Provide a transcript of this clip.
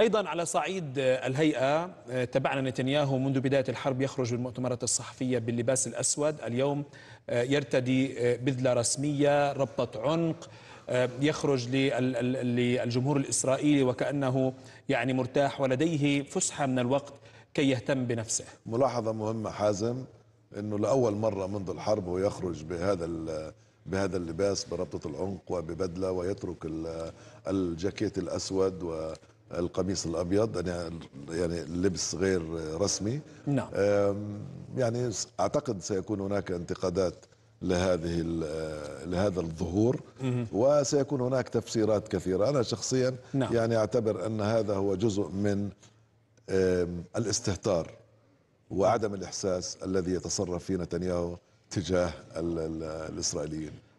أيضا على صعيد الهيئة آه، تبعنا نتنياهو منذ بداية الحرب يخرج بالمؤتمرات الصحفية باللباس الأسود اليوم آه، يرتدي آه، بذلة رسمية ربطة عنق يخرج للجمهور الإسرائيلي وكأنه يعني مرتاح ولديه فسحة من الوقت كي يهتم بنفسه ملاحظة مهمة حازم أنه لأول مرة منذ الحرب هو يخرج بهذا بهذا اللباس بربطة العنق وببدلة ويترك الجاكيت الأسود و القميص الابيض يعني يعني لبس غير رسمي نعم يعني اعتقد سيكون هناك انتقادات لهذه لهذا الظهور وسيكون هناك تفسيرات كثيره انا شخصيا نعم. يعني اعتبر ان هذا هو جزء من الاستهتار وعدم الاحساس الذي يتصرف فيه نتنياهو تجاه الاسرائيليين